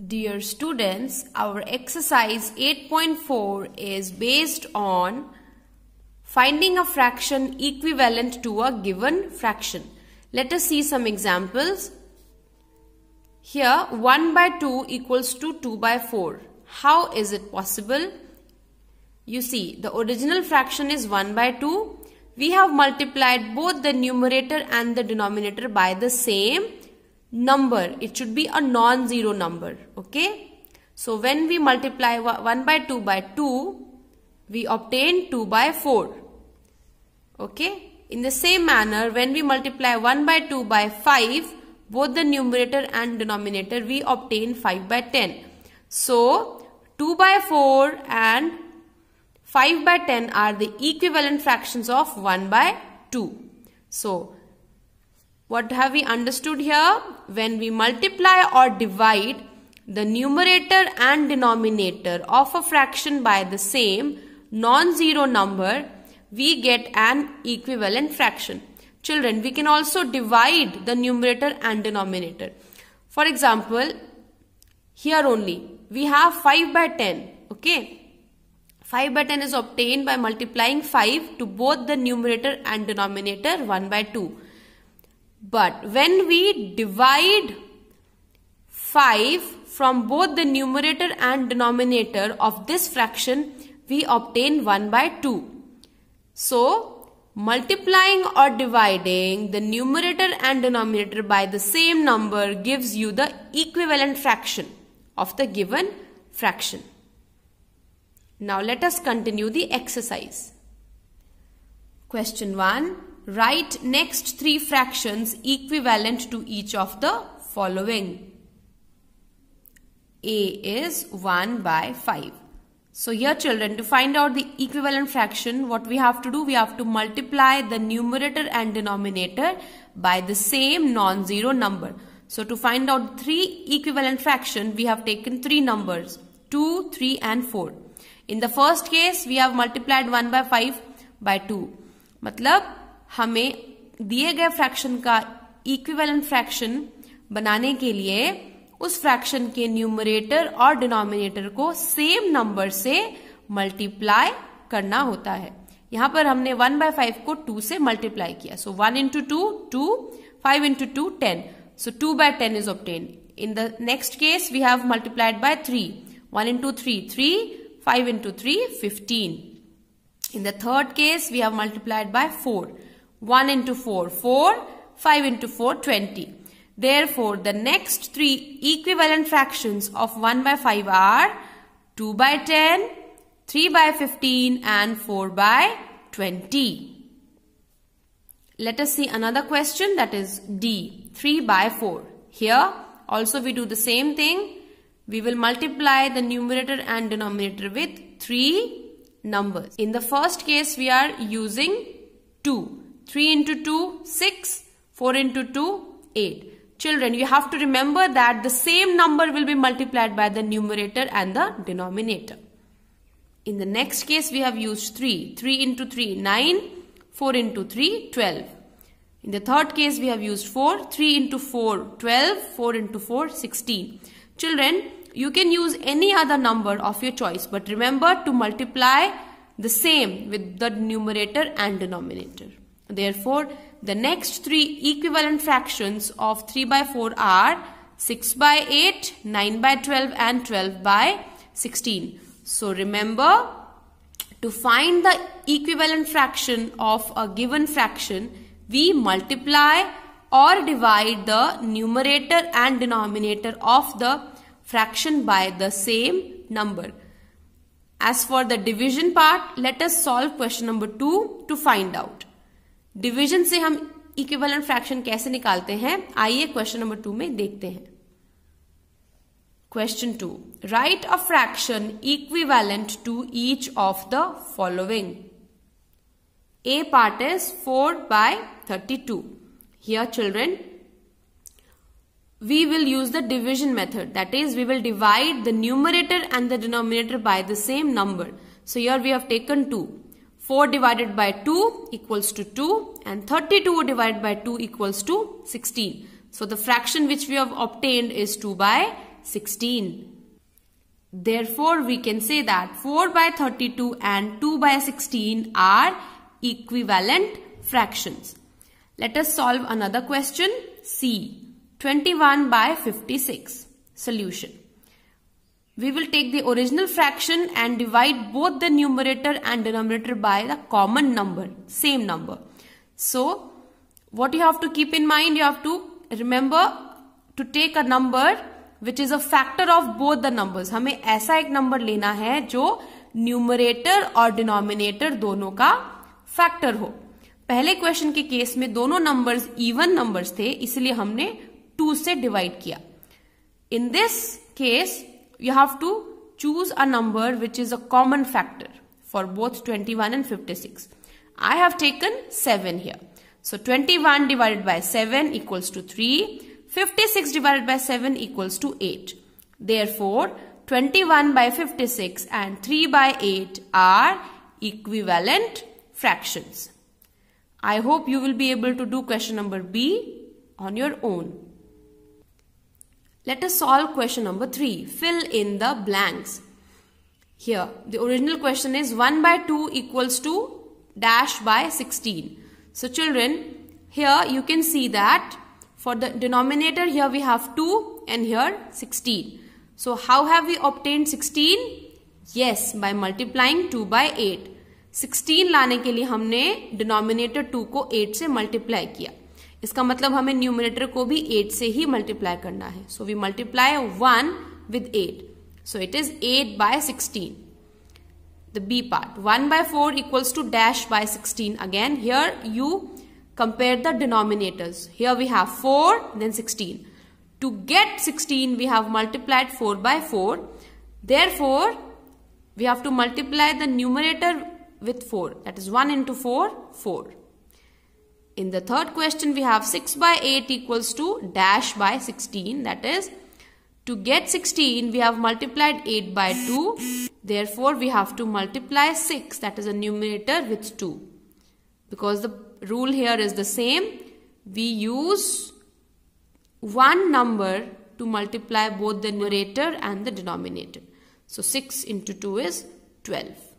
Dear students, our exercise 8.4 is based on finding a fraction equivalent to a given fraction. Let us see some examples. Here 1 by 2 equals to 2 by 4. How is it possible? You see the original fraction is 1 by 2. We have multiplied both the numerator and the denominator by the same number. It should be a non-zero number. Okay. So when we multiply 1 by 2 by 2, we obtain 2 by 4. Okay. In the same manner, when we multiply 1 by 2 by 5, both the numerator and denominator, we obtain 5 by 10. So, 2 by 4 and 5 by 10 are the equivalent fractions of 1 by 2. So, what have we understood here? When we multiply or divide the numerator and denominator of a fraction by the same non-zero number, we get an equivalent fraction. Children, we can also divide the numerator and denominator. For example, here only, we have 5 by 10, okay? 5 by 10 is obtained by multiplying 5 to both the numerator and denominator 1 by 2. But when we divide 5 from both the numerator and denominator of this fraction, we obtain 1 by 2. So, multiplying or dividing the numerator and denominator by the same number gives you the equivalent fraction of the given fraction. Now, let us continue the exercise. Question 1 write next three fractions equivalent to each of the following. A is 1 by 5. So here children, to find out the equivalent fraction, what we have to do, we have to multiply the numerator and denominator by the same non-zero number. So to find out three equivalent fraction, we have taken three numbers, 2, 3 and 4. In the first case, we have multiplied 1 by 5 by 2. Matlab, हमें दिए गए fraction का equivalent fraction बनाने के लिए उस fraction के numerator और डिनोमिनेटर को सेम नंबर से मल्टीप्लाई करना होता है यहां पर हमने वन बाय फाइव को टू से मल्टीप्लाई किया so one into two two five into two ten so two by ten is obtain in the next case we have multiplied by three one into three three five into three fifteen in the third case we have multiplied by four 1 into 4, 4. 5 into 4, 20. Therefore, the next three equivalent fractions of 1 by 5 are 2 by 10, 3 by 15 and 4 by 20. Let us see another question that is D, 3 by 4. Here also we do the same thing. We will multiply the numerator and denominator with 3 numbers. In the first case we are using 2. 3 into 2, 6. 4 into 2, 8. Children, you have to remember that the same number will be multiplied by the numerator and the denominator. In the next case, we have used 3. 3 into 3, 9. 4 into 3, 12. In the third case, we have used 4. 3 into 4, 12. 4 into 4, 16. Children, you can use any other number of your choice. But remember to multiply the same with the numerator and denominator. Therefore, the next three equivalent fractions of 3 by 4 are 6 by 8, 9 by 12 and 12 by 16. So remember, to find the equivalent fraction of a given fraction, we multiply or divide the numerator and denominator of the fraction by the same number. As for the division part, let us solve question number 2 to find out. Division से हम equivalent fraction कैसे निकालते हैं आइए question number two में देखते हैं question two write a fraction equivalent to each of the following A part is four by thirty two here children we will use the division method that is we will divide the numerator and the denominator by the same number so here we have taken two 4 divided by 2 equals to 2 and 32 divided by 2 equals to 16. So the fraction which we have obtained is 2 by 16. Therefore, we can say that 4 by 32 and 2 by 16 are equivalent fractions. Let us solve another question. C. 21 by 56. Solution. We will take the original fraction and divide both the numerator and denominator by the common number, same number. So, what you have to keep in mind, you have to remember to take a number which is a factor of both the numbers hame aisa ek number lena hai jo numerator aur denominator dono ka factor ho पहले question के case में दोनों numbers even numbers थे इसलिए हमने to से divide किया in this case you have to choose a number which is a common factor for both 21 and 56. I have taken 7 here. So 21 divided by 7 equals to 3. 56 divided by 7 equals to 8. Therefore, 21 by 56 and 3 by 8 are equivalent fractions. I hope you will be able to do question number B on your own. Let us solve question number 3. Fill in the blanks. Here, the original question is 1 by 2 equals to dash by 16. So children, here you can see that for the denominator here we have 2 and here 16. So how have we obtained 16? Yes, by multiplying 2 by 8. 16 लाने के लिए हमने denominator 2 को 8 से multiply किया इसका मतलब हमें न्यूमिनेटर को भी एट से ही मल्टीप्लाई करना है so we multiply one with eight so it is eight by sixteen the B part one by four equals to dash by sixteen again here you compare the denominators here we have four then sixteen to get sixteen we have multiplied four by four therefore we have to multiply the numerator with four that is 1 into four four In the third question, we have 6 by 8 equals to dash by 16. That is, to get 16, we have multiplied 8 by 2. Therefore, we have to multiply 6, that is a numerator, with 2. Because the rule here is the same, we use one number to multiply both the numerator and the denominator. So, 6 into 2 is 12.